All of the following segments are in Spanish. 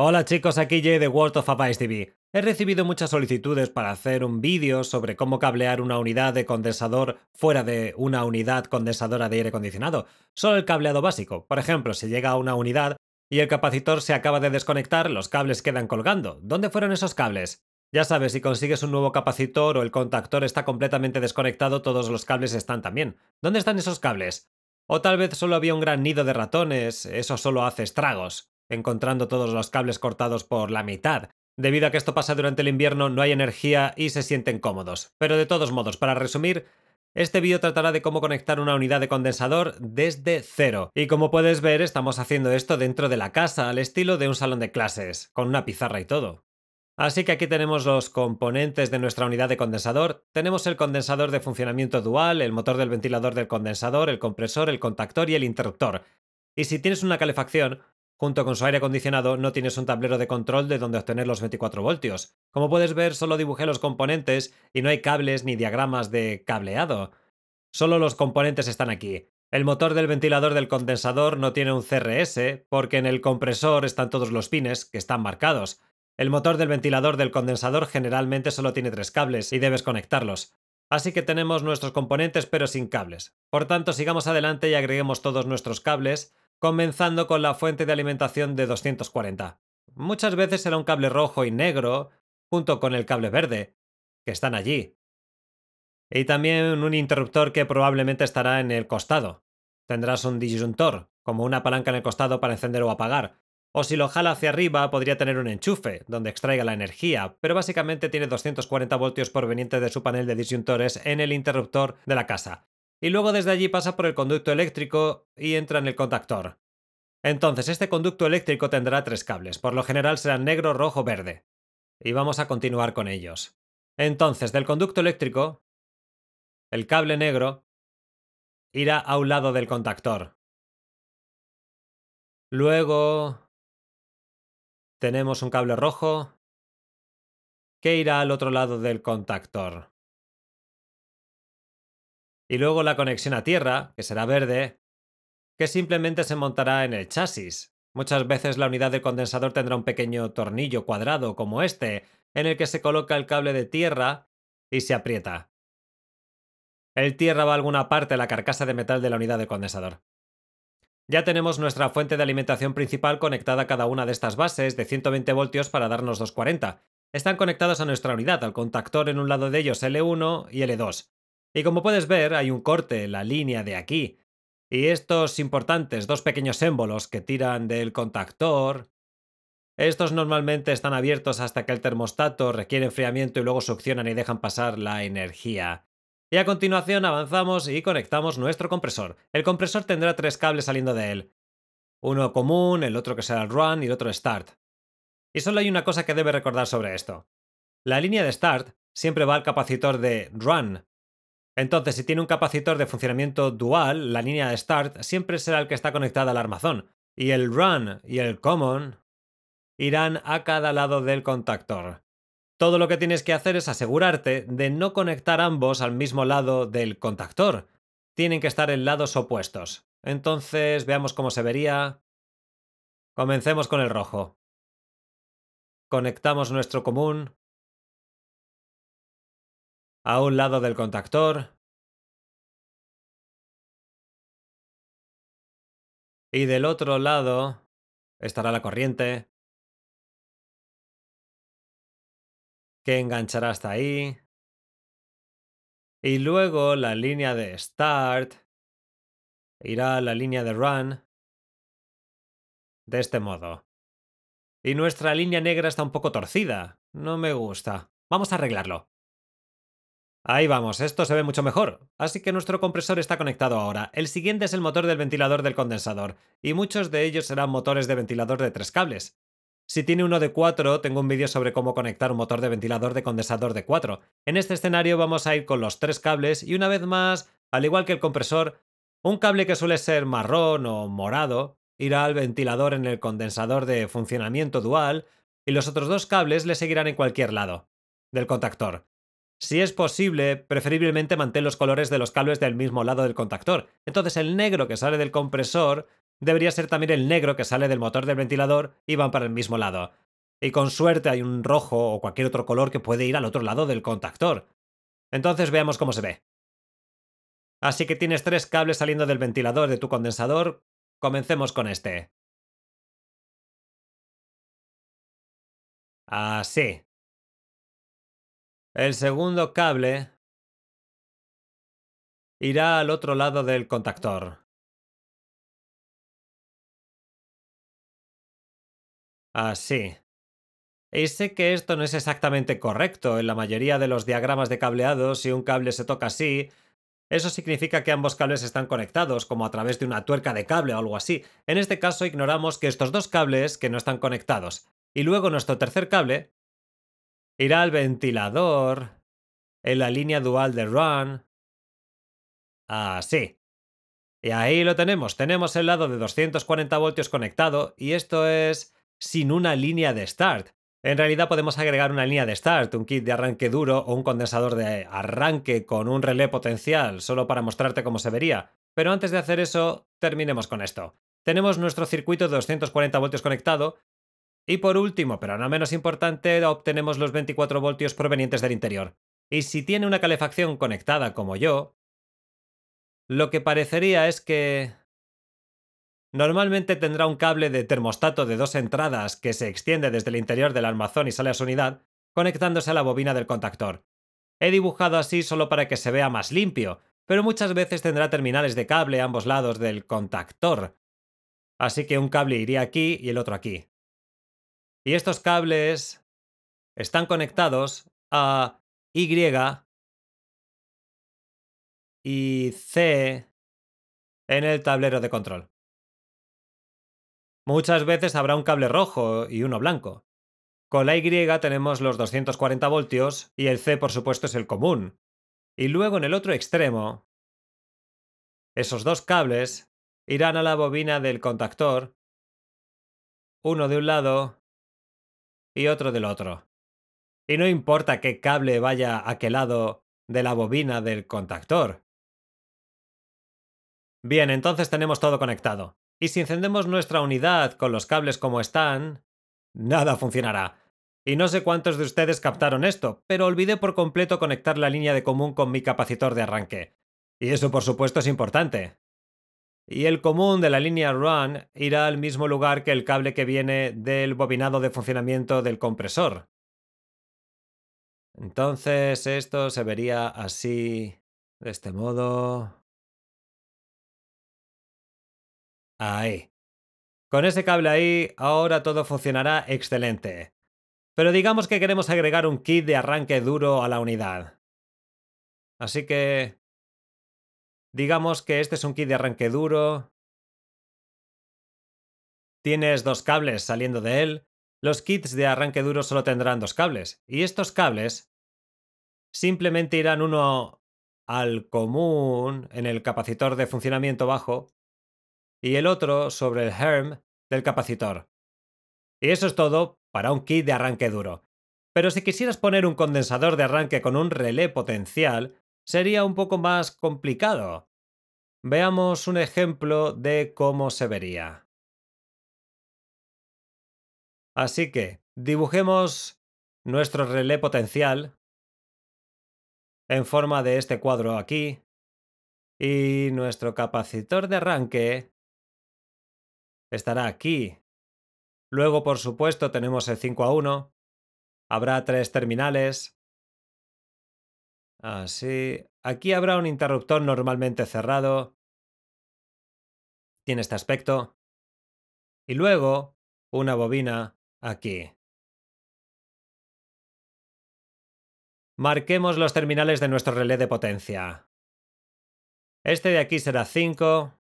Hola chicos, aquí Jay de World of Advice TV. He recibido muchas solicitudes para hacer un vídeo sobre cómo cablear una unidad de condensador fuera de una unidad condensadora de aire acondicionado, solo el cableado básico. Por ejemplo, si llega a una unidad y el capacitor se acaba de desconectar, los cables quedan colgando. ¿Dónde fueron esos cables? Ya sabes, si consigues un nuevo capacitor o el contactor está completamente desconectado, todos los cables están también. ¿Dónde están esos cables? O tal vez solo había un gran nido de ratones, eso solo hace estragos encontrando todos los cables cortados por la mitad. Debido a que esto pasa durante el invierno, no hay energía y se sienten cómodos. Pero de todos modos, para resumir, este vídeo tratará de cómo conectar una unidad de condensador desde cero. Y como puedes ver, estamos haciendo esto dentro de la casa, al estilo de un salón de clases, con una pizarra y todo. Así que aquí tenemos los componentes de nuestra unidad de condensador. Tenemos el condensador de funcionamiento dual, el motor del ventilador del condensador, el compresor, el contactor y el interruptor. Y si tienes una calefacción, Junto con su aire acondicionado no tienes un tablero de control de donde obtener los 24 voltios. Como puedes ver, solo dibujé los componentes y no hay cables ni diagramas de cableado. Solo los componentes están aquí. El motor del ventilador del condensador no tiene un CRS porque en el compresor están todos los pines que están marcados. El motor del ventilador del condensador generalmente solo tiene tres cables y debes conectarlos. Así que tenemos nuestros componentes pero sin cables. Por tanto, sigamos adelante y agreguemos todos nuestros cables comenzando con la fuente de alimentación de 240. Muchas veces será un cable rojo y negro junto con el cable verde, que están allí. Y también un interruptor que probablemente estará en el costado. Tendrás un disyuntor, como una palanca en el costado para encender o apagar. O si lo jala hacia arriba, podría tener un enchufe, donde extraiga la energía, pero básicamente tiene 240 voltios provenientes de su panel de disyuntores en el interruptor de la casa y luego desde allí pasa por el conducto eléctrico y entra en el contactor. Entonces, este conducto eléctrico tendrá tres cables, por lo general serán negro, rojo, verde. Y vamos a continuar con ellos. Entonces, del conducto eléctrico, el cable negro irá a un lado del contactor. Luego tenemos un cable rojo que irá al otro lado del contactor y luego la conexión a tierra, que será verde, que simplemente se montará en el chasis. Muchas veces la unidad de condensador tendrá un pequeño tornillo cuadrado como este, en el que se coloca el cable de tierra y se aprieta. El tierra va a alguna parte de la carcasa de metal de la unidad de condensador. Ya tenemos nuestra fuente de alimentación principal conectada a cada una de estas bases de 120 voltios para darnos 240. Están conectados a nuestra unidad, al contactor en un lado de ellos L1 y L2. Y como puedes ver, hay un corte en la línea de aquí. Y estos importantes dos pequeños émbolos que tiran del contactor... Estos normalmente están abiertos hasta que el termostato requiere enfriamiento y luego succionan y dejan pasar la energía. Y a continuación avanzamos y conectamos nuestro compresor. El compresor tendrá tres cables saliendo de él. Uno común, el otro que será el run y el otro start. Y solo hay una cosa que debe recordar sobre esto. La línea de start siempre va al capacitor de run, entonces, si tiene un capacitor de funcionamiento dual, la línea de start siempre será el que está conectada al armazón, y el run y el common irán a cada lado del contactor. Todo lo que tienes que hacer es asegurarte de no conectar ambos al mismo lado del contactor. Tienen que estar en lados opuestos. Entonces, veamos cómo se vería. Comencemos con el rojo. Conectamos nuestro común a un lado del contactor y del otro lado estará la corriente que enganchará hasta ahí y luego la línea de start irá a la línea de run de este modo. Y nuestra línea negra está un poco torcida. No me gusta. Vamos a arreglarlo. Ahí vamos, esto se ve mucho mejor. Así que nuestro compresor está conectado ahora. El siguiente es el motor del ventilador del condensador, y muchos de ellos serán motores de ventilador de tres cables. Si tiene uno de cuatro, tengo un vídeo sobre cómo conectar un motor de ventilador de condensador de cuatro. En este escenario vamos a ir con los tres cables y una vez más, al igual que el compresor, un cable que suele ser marrón o morado irá al ventilador en el condensador de funcionamiento dual y los otros dos cables le seguirán en cualquier lado del contactor. Si es posible, preferiblemente mantén los colores de los cables del mismo lado del contactor. Entonces el negro que sale del compresor debería ser también el negro que sale del motor del ventilador y van para el mismo lado. Y con suerte hay un rojo o cualquier otro color que puede ir al otro lado del contactor. Entonces veamos cómo se ve. Así que tienes tres cables saliendo del ventilador de tu condensador. Comencemos con este. Así. El segundo cable irá al otro lado del contactor. Así. Y sé que esto no es exactamente correcto. En la mayoría de los diagramas de cableado, si un cable se toca así, eso significa que ambos cables están conectados, como a través de una tuerca de cable o algo así. En este caso ignoramos que estos dos cables que no están conectados. Y luego nuestro tercer cable ir al ventilador, en la línea dual de run. Así. Y ahí lo tenemos, tenemos el lado de 240 voltios conectado y esto es sin una línea de start. En realidad podemos agregar una línea de start, un kit de arranque duro o un condensador de arranque con un relé potencial, solo para mostrarte cómo se vería. Pero antes de hacer eso, terminemos con esto. Tenemos nuestro circuito de 240 voltios conectado y por último, pero no menos importante, obtenemos los 24 voltios provenientes del interior. Y si tiene una calefacción conectada como yo, lo que parecería es que... Normalmente tendrá un cable de termostato de dos entradas que se extiende desde el interior del armazón y sale a su unidad, conectándose a la bobina del contactor. He dibujado así solo para que se vea más limpio, pero muchas veces tendrá terminales de cable a ambos lados del contactor. Así que un cable iría aquí y el otro aquí. Y estos cables están conectados a Y y C en el tablero de control. Muchas veces habrá un cable rojo y uno blanco. Con la Y tenemos los 240 voltios y el C por supuesto es el común. Y luego en el otro extremo, esos dos cables irán a la bobina del contactor, uno de un lado y otro del otro. Y no importa qué cable vaya a qué lado de la bobina del contactor. Bien, entonces tenemos todo conectado. Y si encendemos nuestra unidad con los cables como están, nada funcionará. Y no sé cuántos de ustedes captaron esto, pero olvidé por completo conectar la línea de común con mi capacitor de arranque. Y eso por supuesto es importante y el común de la línea Run irá al mismo lugar que el cable que viene del bobinado de funcionamiento del compresor. Entonces esto se vería así, de este modo. Ahí. Con ese cable ahí, ahora todo funcionará excelente. Pero digamos que queremos agregar un kit de arranque duro a la unidad. Así que Digamos que este es un kit de arranque duro. Tienes dos cables saliendo de él. Los kits de arranque duro solo tendrán dos cables. Y estos cables simplemente irán uno al común en el capacitor de funcionamiento bajo y el otro sobre el HERM del capacitor. Y eso es todo para un kit de arranque duro. Pero si quisieras poner un condensador de arranque con un relé potencial, sería un poco más complicado. Veamos un ejemplo de cómo se vería. Así que dibujemos nuestro relé potencial en forma de este cuadro aquí y nuestro capacitor de arranque estará aquí. Luego, por supuesto, tenemos el 5 a 1. Habrá tres terminales. Así. Ah, aquí habrá un interruptor normalmente cerrado. Tiene este aspecto. Y luego una bobina aquí. Marquemos los terminales de nuestro relé de potencia. Este de aquí será 5.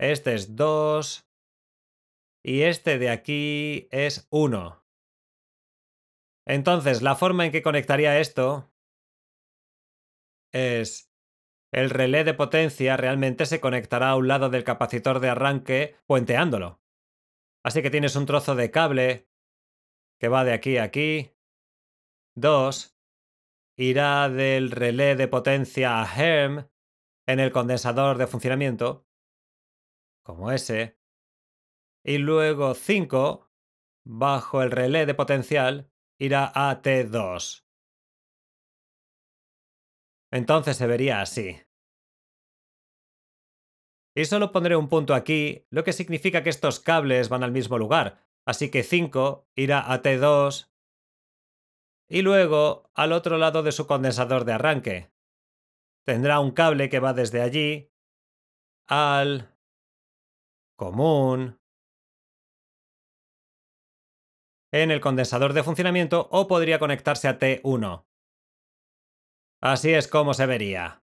Este es 2. Y este de aquí es 1. Entonces, la forma en que conectaría esto es el relé de potencia realmente se conectará a un lado del capacitor de arranque puenteándolo. Así que tienes un trozo de cable que va de aquí a aquí. 2. Irá del relé de potencia a HERM en el condensador de funcionamiento, como ese. Y luego 5, bajo el relé de potencial, irá a T2. Entonces se vería así. Y solo pondré un punto aquí, lo que significa que estos cables van al mismo lugar. Así que 5 irá a T2 y luego al otro lado de su condensador de arranque. Tendrá un cable que va desde allí al común en el condensador de funcionamiento o podría conectarse a T1. Así es como se vería.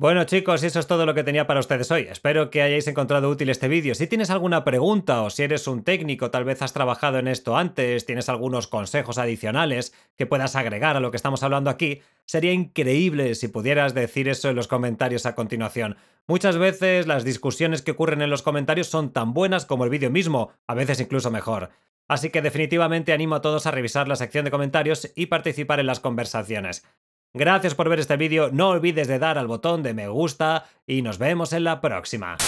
Bueno chicos, eso es todo lo que tenía para ustedes hoy. Espero que hayáis encontrado útil este vídeo. Si tienes alguna pregunta o si eres un técnico, tal vez has trabajado en esto antes, tienes algunos consejos adicionales que puedas agregar a lo que estamos hablando aquí, sería increíble si pudieras decir eso en los comentarios a continuación. Muchas veces las discusiones que ocurren en los comentarios son tan buenas como el vídeo mismo, a veces incluso mejor. Así que definitivamente animo a todos a revisar la sección de comentarios y participar en las conversaciones. Gracias por ver este vídeo, no olvides de dar al botón de me gusta y nos vemos en la próxima.